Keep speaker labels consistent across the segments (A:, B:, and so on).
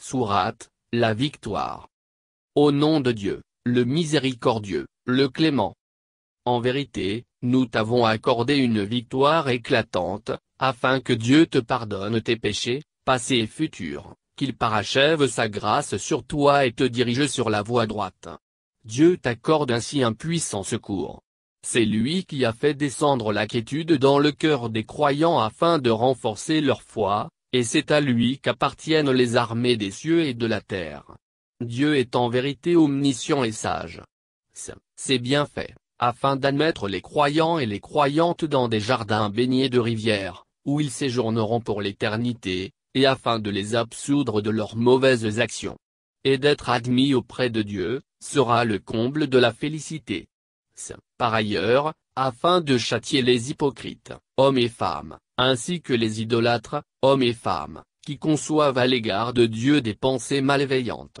A: Sourate, la victoire. Au nom de Dieu, le miséricordieux, le clément. En vérité, nous t'avons accordé une victoire éclatante, afin que Dieu te pardonne tes péchés, passés et futurs, qu'il parachève sa grâce sur toi et te dirige sur la voie droite. Dieu t'accorde ainsi un puissant secours. C'est lui qui a fait descendre la quiétude dans le cœur des croyants afin de renforcer leur foi, et c'est à lui qu'appartiennent les armées des cieux et de la terre. Dieu est en vérité omniscient et sage. C'est bien fait, afin d'admettre les croyants et les croyantes dans des jardins baignés de rivières, où ils séjourneront pour l'éternité, et afin de les absoudre de leurs mauvaises actions. Et d'être admis auprès de Dieu, sera le comble de la félicité. Par ailleurs, afin de châtier les hypocrites, hommes et femmes, ainsi que les idolâtres, hommes et femmes, qui conçoivent à l'égard de Dieu des pensées malveillantes.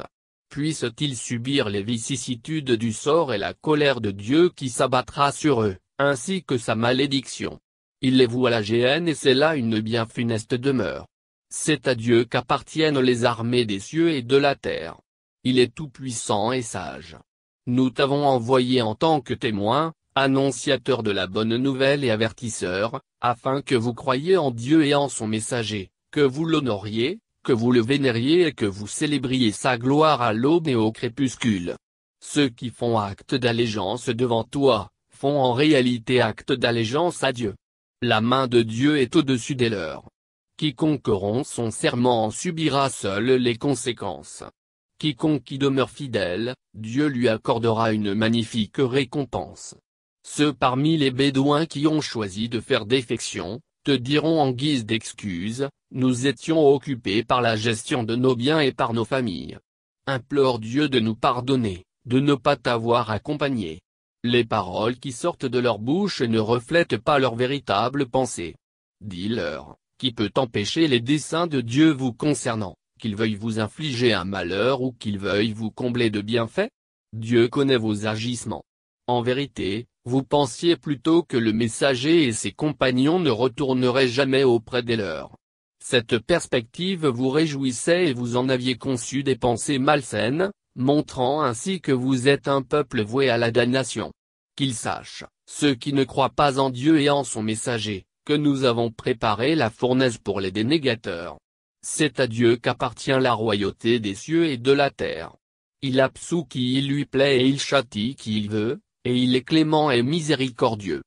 A: Puissent-ils subir les vicissitudes du sort et la colère de Dieu qui s'abattra sur eux, ainsi que sa malédiction. Il les voue à la géhenne et c'est là une bien funeste demeure. C'est à Dieu qu'appartiennent les armées des cieux et de la terre. Il est tout-puissant et sage. Nous t'avons envoyé en tant que témoin, annonciateur de la bonne nouvelle et avertisseur, afin que vous croyiez en Dieu et en son messager, que vous l'honoriez, que vous le vénériez et que vous célébriez sa gloire à l'aube et au crépuscule. Ceux qui font acte d'allégeance devant toi, font en réalité acte d'allégeance à Dieu. La main de Dieu est au-dessus des leurs. Quiconque rompt son serment en subira seul les conséquences. Quiconque y demeure fidèle, Dieu lui accordera une magnifique récompense. Ceux parmi les Bédouins qui ont choisi de faire défection, te diront en guise d'excuse, nous étions occupés par la gestion de nos biens et par nos familles. Implore Dieu de nous pardonner, de ne pas t'avoir accompagné. Les paroles qui sortent de leur bouche ne reflètent pas leur véritable pensée. Dis-leur, qui peut empêcher les desseins de Dieu vous concernant, qu'il veuille vous infliger un malheur ou qu'il veuille vous combler de bienfaits Dieu connaît vos agissements. En vérité, vous pensiez plutôt que le messager et ses compagnons ne retourneraient jamais auprès des leurs. Cette perspective vous réjouissait et vous en aviez conçu des pensées malsaines, montrant ainsi que vous êtes un peuple voué à la damnation. Qu'ils sachent, ceux qui ne croient pas en Dieu et en son messager, que nous avons préparé la fournaise pour les dénégateurs. C'est à Dieu qu'appartient la royauté des cieux et de la terre. Il absout qui il lui plaît et il châtie qui il veut, et il est clément et miséricordieux.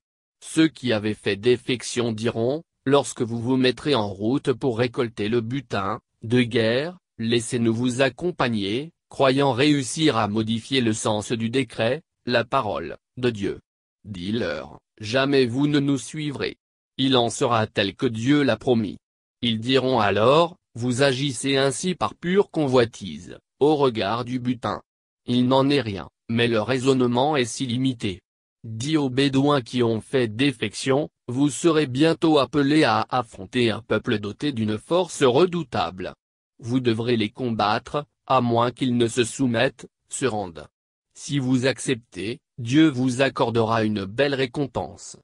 A: Ceux qui avaient fait défection diront, lorsque vous vous mettrez en route pour récolter le butin, de guerre, laissez-nous vous accompagner, croyant réussir à modifier le sens du décret, la parole, de Dieu. Dis-leur, jamais vous ne nous suivrez. Il en sera tel que Dieu l'a promis. Ils diront alors, vous agissez ainsi par pure convoitise, au regard du butin. Il n'en est rien, mais le raisonnement est si limité. Dit aux Bédouins qui ont fait défection, vous serez bientôt appelés à affronter un peuple doté d'une force redoutable. Vous devrez les combattre, à moins qu'ils ne se soumettent, se rendent. Si vous acceptez, Dieu vous accordera une belle récompense.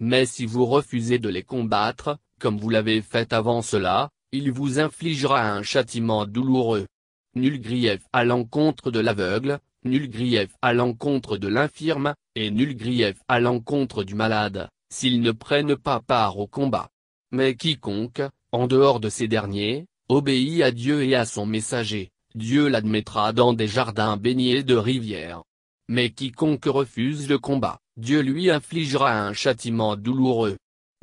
A: Mais si vous refusez de les combattre, comme vous l'avez fait avant cela, il vous infligera un châtiment douloureux. Nul grief à l'encontre de l'aveugle, nul grief à l'encontre de l'infirme, et nul grief à l'encontre du malade, s'ils ne prennent pas part au combat. Mais quiconque, en dehors de ces derniers, obéit à Dieu et à son messager, Dieu l'admettra dans des jardins baignés de rivières. Mais quiconque refuse le combat, Dieu lui infligera un châtiment douloureux.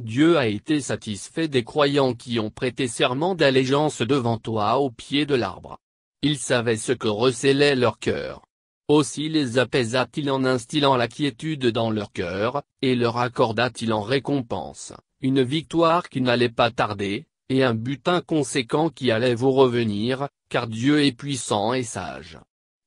A: Dieu a été satisfait des croyants qui ont prêté serment d'allégeance devant toi au pied de l'arbre. Ils savaient ce que recélait leur cœur. Aussi les apaisa-t-il en instillant la quiétude dans leur cœur, et leur accorda-t-il en récompense, une victoire qui n'allait pas tarder, et un butin conséquent qui allait vous revenir, car Dieu est puissant et sage.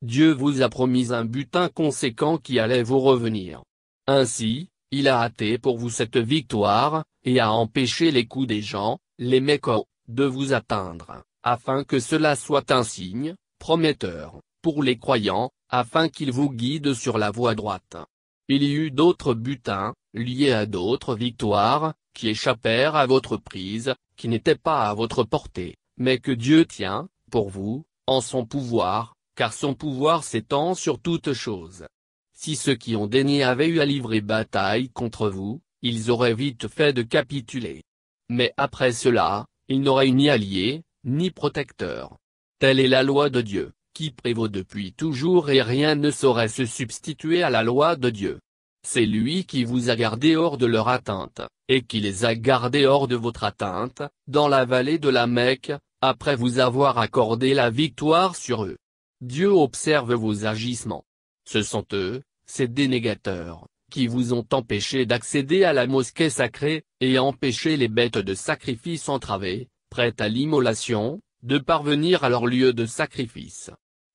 A: Dieu vous a promis un butin conséquent qui allait vous revenir. Ainsi, il a hâté pour vous cette victoire, et a empêché les coups des gens, les mécaux, de vous atteindre, afin que cela soit un signe, prometteur, pour les croyants, afin qu'il vous guide sur la voie droite. Il y eut d'autres butins, liés à d'autres victoires, qui échappèrent à votre prise, qui n'étaient pas à votre portée, mais que Dieu tient, pour vous, en son pouvoir, car son pouvoir s'étend sur toutes choses. Si ceux qui ont daigné avaient eu à livrer bataille contre vous, ils auraient vite fait de capituler. Mais après cela, ils n'auraient ni alliés, ni protecteurs. Telle est la loi de Dieu qui prévaut depuis toujours et rien ne saurait se substituer à la loi de Dieu. C'est lui qui vous a gardé hors de leur atteinte, et qui les a gardés hors de votre atteinte, dans la vallée de la Mecque, après vous avoir accordé la victoire sur eux. Dieu observe vos agissements. Ce sont eux, ces dénégateurs, qui vous ont empêché d'accéder à la mosquée sacrée, et empêché les bêtes de sacrifice entravées, prêtes à l'immolation, de parvenir à leur lieu de sacrifice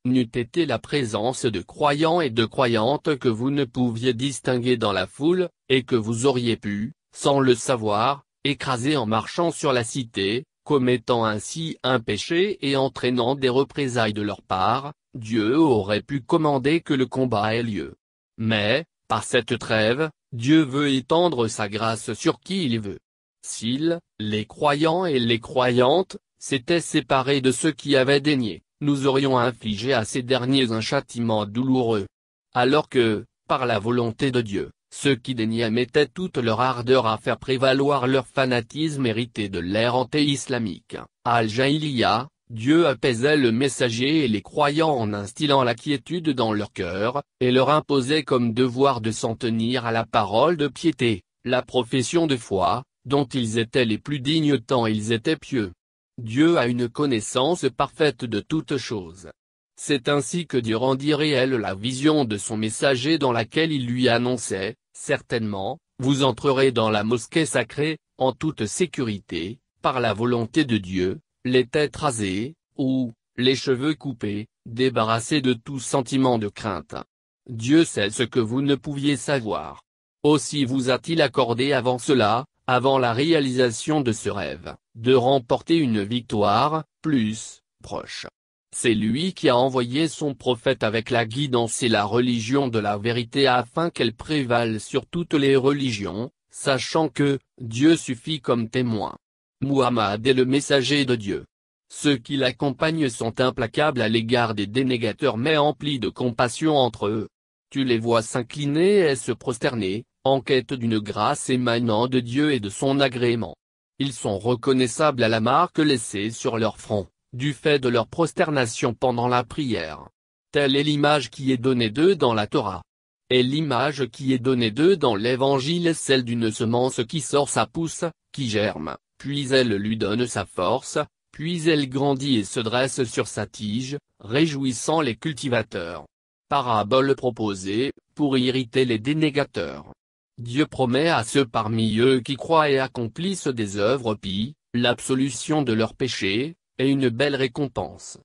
A: n'eût été la présence de croyants et de croyantes que vous ne pouviez distinguer dans la foule, et que vous auriez pu, sans le savoir, écraser en marchant sur la cité, commettant ainsi un péché et entraînant des représailles de leur part, Dieu aurait pu commander que le combat ait lieu. Mais, par cette trêve, Dieu veut étendre sa grâce sur qui il veut. S'ils, les croyants et les croyantes, s'étaient séparés de ceux qui avaient daigné nous aurions infligé à ces derniers un châtiment douloureux. Alors que, par la volonté de Dieu, ceux qui déniaient mettaient toute leur ardeur à faire prévaloir leur fanatisme hérité de l'ère anté-islamique. Al-Jahiliya, Dieu apaisait le messager et les croyants en instillant la quiétude dans leur cœur, et leur imposait comme devoir de s'en tenir à la parole de piété, la profession de foi, dont ils étaient les plus dignes tant ils étaient pieux. Dieu a une connaissance parfaite de toutes choses. C'est ainsi que Dieu rendit réelle la vision de son messager dans laquelle il lui annonçait, certainement, vous entrerez dans la mosquée sacrée, en toute sécurité, par la volonté de Dieu, les têtes rasées, ou, les cheveux coupés, débarrassés de tout sentiment de crainte. Dieu sait ce que vous ne pouviez savoir. Aussi vous a-t-il accordé avant cela, avant la réalisation de ce rêve, de remporter une victoire, plus, proche. C'est lui qui a envoyé son prophète avec la guidance et la religion de la vérité afin qu'elle prévale sur toutes les religions, sachant que, Dieu suffit comme témoin. Muhammad est le messager de Dieu. Ceux qui l'accompagnent sont implacables à l'égard des dénégateurs mais emplis de compassion entre eux. Tu les vois s'incliner et se prosterner, en quête d'une grâce émanant de Dieu et de son agrément. Ils sont reconnaissables à la marque laissée sur leur front, du fait de leur prosternation pendant la prière. Telle est l'image qui est donnée d'eux dans la Torah. Et l'image qui est donnée d'eux dans l'Évangile est celle d'une semence qui sort sa pousse, qui germe, puis elle lui donne sa force, puis elle grandit et se dresse sur sa tige, réjouissant les cultivateurs. Parabole proposée, pour irriter les dénégateurs. Dieu promet à ceux parmi eux qui croient et accomplissent des œuvres pies, l'absolution de leurs péchés, et une belle récompense.